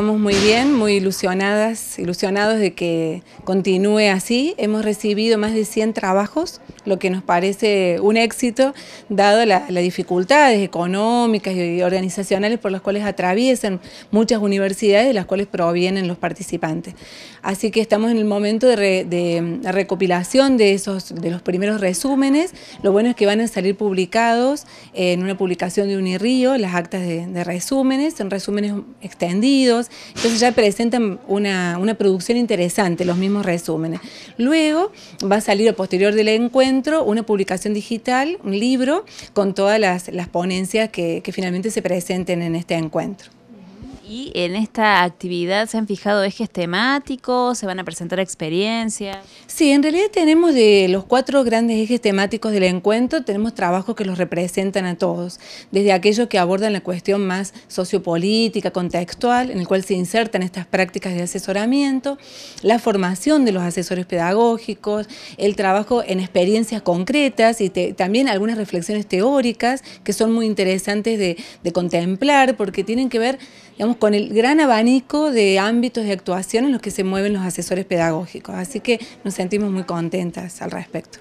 vamos muy bien, muy ilusionadas, ilusionados de que continúe así. Hemos recibido más de 100 trabajos, lo que nos parece un éxito, dado las dificultades económicas y organizacionales por las cuales atraviesan muchas universidades de las cuales provienen los participantes. Así que estamos en el momento de, recopilación de, esos, de los primeros resúmenes. Lo bueno es que van a salir publicados en una publicación de Unirío, las actas de, de resúmenes, en resúmenes extendidos, entonces ya presentan una, producción interesante, los mismos resúmenes. Luego va a salir a posterior del encuentro una publicación digital, un libro, con todas las, ponencias que finalmente se presenten en este encuentro. ¿Y en esta actividad se han fijado ejes temáticos? ¿Se van a presentar experiencias? Sí, en realidad tenemos de los cuatro grandes ejes temáticos del encuentro, tenemos trabajos que los representan a todos, desde aquellos que abordan la cuestión más sociopolítica, contextual, en el cual se insertan estas prácticas de asesoramiento, la formación de los asesores pedagógicos, el trabajo en experiencias concretas y también algunas reflexiones teóricas que son muy interesantes de, de contemplar porque tienen que ver, digamos, con el gran abanico de ámbitos de actuación en los que se mueven los asesores pedagógicos. Así que nos sentimos muy contentas al respecto.